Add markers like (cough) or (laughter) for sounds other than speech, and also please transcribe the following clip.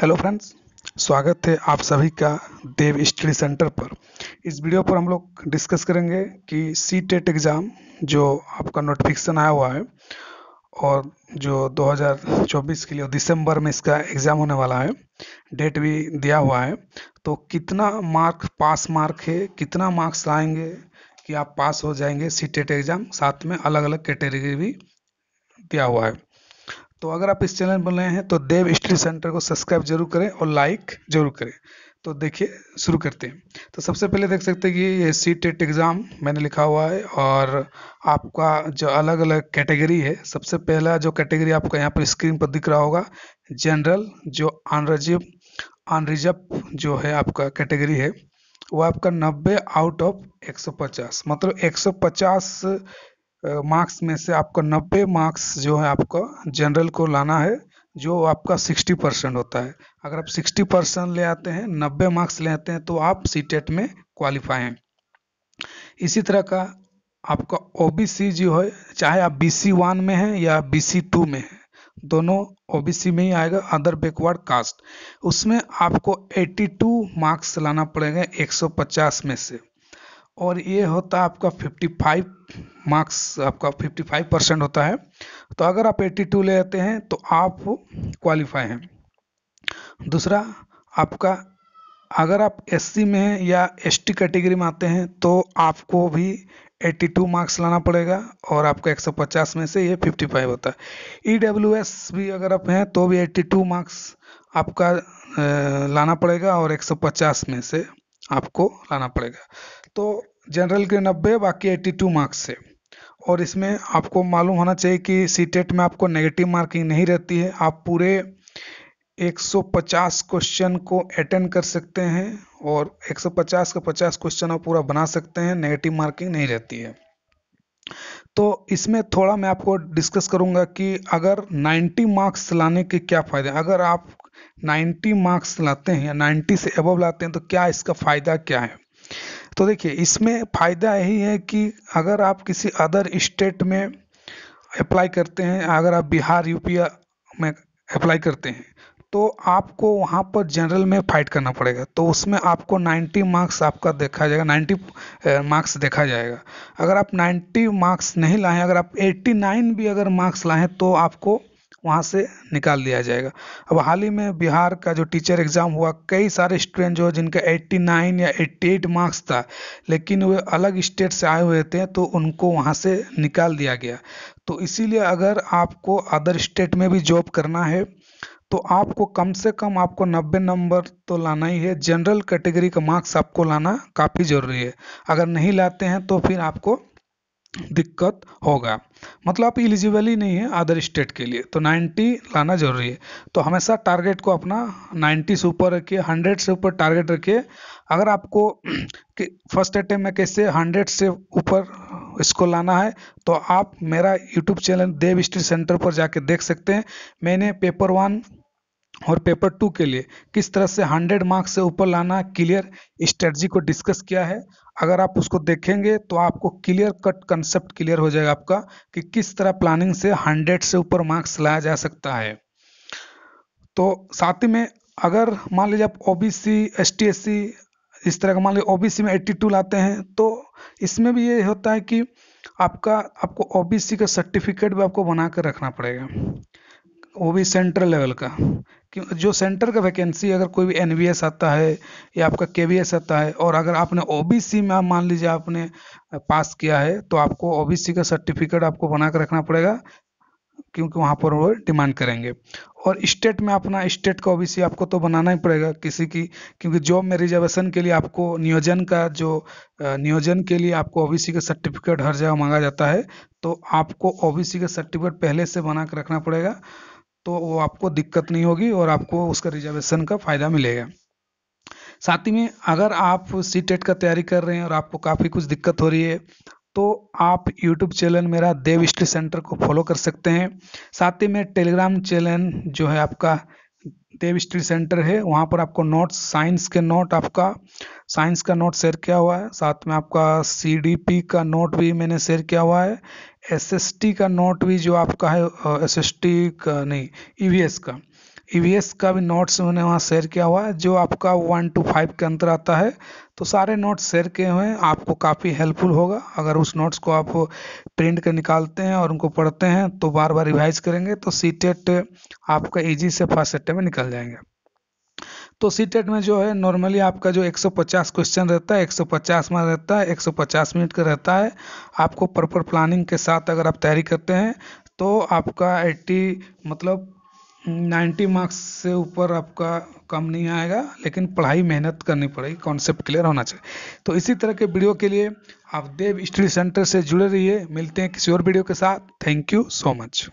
Hello friends स्वागत है आप सभी का देव स्टडी सेंटर पर इस वीडियो पर हम लोग डिस्कस करेंगे कि सी टेट एग्ज़ाम जो आपका नोटिफिकेशन आया हुआ है और जो 2024 के लिए दिसंबर में इसका एग्ज़ाम होने वाला है डेट भी दिया हुआ है तो कितना मार्क पास मार्क है कितना मार्क्स लाएंगे कि आप पास हो जाएंगे सी टेट एग्ज़ाम साथ में अलग अलग कैटेगरी भी दिया हुआ है तो अगर आप इस चैनल पर नए हैं तो देव स्टडी सेंटर को सब्सक्राइब जरूर करें और लाइक जरूर करें तो देखिए शुरू करते हैं तो सबसे पहले देख सकते हैं कि ये सी टेट एग्ज़ाम मैंने लिखा हुआ है और आपका जो अलग अलग कैटेगरी है सबसे पहला जो कैटेगरी आपका यहाँ पर स्क्रीन पर दिख रहा होगा जनरल जो अनरजिव अनरिजर्व जो है आपका कैटेगरी है वो आपका 90 आउट ऑफ 150 मतलब 150 मार्क्स में से आपका नब्बे मार्क्स जो है आपका जनरल को लाना है जो आपका 60 परसेंट होता है अगर आप 60 परसेंट ले आते हैं नब्बे मार्क्स ले आते हैं तो आप सी टेट e में क्वालिफाई हैं इसी तरह का आपका ओ जो है चाहे आप बी सी वन में हैं या बी सी टू में हैं दोनों ओ में ही आएगा अदर बैकवर्ड कास्ट उसमें आपको 82 मार्क्स लाना पड़ेगा 150 में से और ये होता है आपका 55 मार्क्स आपका 55 परसेंट होता है तो अगर आप 82 ले लेते हैं तो आप क्वालिफाई हैं दूसरा आपका अगर आप एससी में हैं या एसटी कैटेगरी में आते हैं तो आपको भी 82 मार्क्स लाना पड़ेगा और आपका 150 में से ये 55 होता है ई e भी अगर आप हैं तो भी 82 मार्क्स आपका लाना पड़ेगा और 150 में से आपको लाना पड़ेगा तो जनरल के नब्बे बाकी एट्टी टू मार्क्स है और इसमें आपको मालूम होना चाहिए कि सी टेट e में आपको नेगेटिव मार्किंग नहीं रहती है आप पूरे 150 क्वेश्चन को अटेंड कर सकते हैं और 150 का 50 क्वेश्चन आप पूरा बना सकते हैं नेगेटिव मार्किंग नहीं रहती है तो इसमें थोड़ा मैं आपको डिस्कस करूंगा कि अगर 90 मार्क्स लाने के क्या फ़ायदे अगर आप 90 मार्क्स लाते हैं या 90 से अबव लाते हैं तो क्या इसका फ़ायदा क्या है तो देखिए इसमें फ़ायदा यही है कि अगर आप किसी अदर स्टेट में अप्लाई करते हैं अगर आप बिहार यूपी में अप्लाई करते हैं तो आपको वहाँ पर जनरल में फाइट करना पड़ेगा तो उसमें आपको 90 मार्क्स आपका देखा जाएगा 90 मार्क्स देखा जाएगा अगर आप 90 मार्क्स नहीं लाएँ अगर आप 89 भी अगर मार्क्स लाएँ तो आपको वहाँ से निकाल दिया जाएगा अब हाल ही में बिहार का जो टीचर एग्ज़ाम हुआ कई सारे स्टूडेंट जो जिनका 89 या 88 मार्क्स था लेकिन वे अलग स्टेट से आए हुए थे तो उनको वहाँ से निकाल दिया गया तो इसीलिए अगर आपको अदर स्टेट में भी जॉब करना है तो आपको कम से कम आपको 90 नंबर तो लाना ही है जनरल कैटेगरी का मार्क्स आपको लाना काफ़ी ज़रूरी है अगर नहीं लाते हैं तो फिर आपको दिक्कत होगा मतलब आप इलिजिबल ही नहीं है अदर स्टेट के लिए तो 90 लाना जरूरी है तो हमेशा टारगेट को अपना 90 से ऊपर रखिए 100 से ऊपर टारगेट रखिए अगर आपको फर्स्ट (clears throat) अटेम्प में कैसे 100 से ऊपर इसको लाना है तो आप मेरा YouTube channel Dev study centre पर जाके देख सकते हैं मैंने पेपर वन और पेपर टू के लिए किस तरह से हंड्रेड मार्क्स से ऊपर लाना क्लियर स्ट्रेटजी को डिस्कस किया है अगर आप उसको देखेंगे तो आपको क्लियर कट कंसेप्ट क्लियर हो जाएगा आपका कि किस तरह प्लानिंग से हंड्रेड से ऊपर मार्क्स लाया जा सकता है तो साथ ही में अगर मान लीजिए आप ओबीसी सी इस तरह का मान लीजिए ओबीसी में 82 लाते हैं तो इसमें भी ये होता है कि आपका आपको ओबीसी का सर्टिफिकेट भी आपको बना कर रखना पड़ेगा वो भी सेंट्रल लेवल का जो सेंटर का वैकेंसी अगर कोई भी एन आता है या आपका के आता है और अगर आपने ओ में आप मान लीजिए आपने पास किया है तो आपको ओ का सर्टिफिकेट आपको बना कर रखना पड़ेगा क्योंकि वहाँ पर वो डिमांड करेंगे और स्टेट में अपना स्टेट का ओबीसी आपको तो बनाना ही पड़ेगा किसी की क्योंकि जॉब में रिजर्वेशन के लिए आपको नियोजन का जो नियोजन के लिए आपको ओबीसी का सर्टिफिकेट हर जगह मांगा जाता है तो आपको ओबीसी का सर्टिफिकेट पहले से बना कर रखना पड़ेगा तो वो आपको दिक्कत नहीं होगी और आपको उसका रिजर्वेशन का फ़ायदा मिलेगा साथ ही में अगर आप सी टेट e का तैयारी कर रहे हैं और आपको काफ़ी कुछ दिक्कत हो रही है तो आप यूट्यूब चैनल मेरा देव स्टडी सेंटर को फॉलो कर सकते हैं साथ ही में टेलीग्राम चैनल जो है आपका देव स्टील सेंटर है वहाँ पर आपको नोट साइंस के नोट आपका साइंस का नोट शेयर किया हुआ है साथ में आपका सीडीपी का नोट भी मैंने शेयर किया हुआ है एसएसटी का नोट भी जो आपका है एसएसटी का नहीं ईवीएस e का ईवीएस e का भी नोट्स मैंने वहाँ शेयर किया हुआ है जो आपका वन टू फाइव के अंतर आता है तो सारे नोट्स शेयर किए हुए हैं आपको काफ़ी हेल्पफुल होगा अगर उस नोट्स को आप प्रिंट कर निकालते हैं और उनको पढ़ते हैं तो बार बार रिवाइज करेंगे तो सी टेट e आपका ईजी से फर्स्ट सेट में निकल जाएंगे तो सी टेट e में जो है नॉर्मली आपका जो 150 क्वेश्चन रहता है 150 मार्क रहता है 150 मिनट का रहता है आपको प्रॉपर प्लानिंग के साथ अगर आप तैयारी करते हैं तो आपका 80 मतलब नाइन्टी मार्क्स से ऊपर आपका कम नहीं आएगा लेकिन पढ़ाई मेहनत करनी पड़ेगी कॉन्सेप्ट क्लियर होना चाहिए तो इसी तरह के वीडियो के लिए आप देव स्टडी सेंटर से जुड़े रहिए है। मिलते हैं किसी और वीडियो के साथ थैंक यू सो मच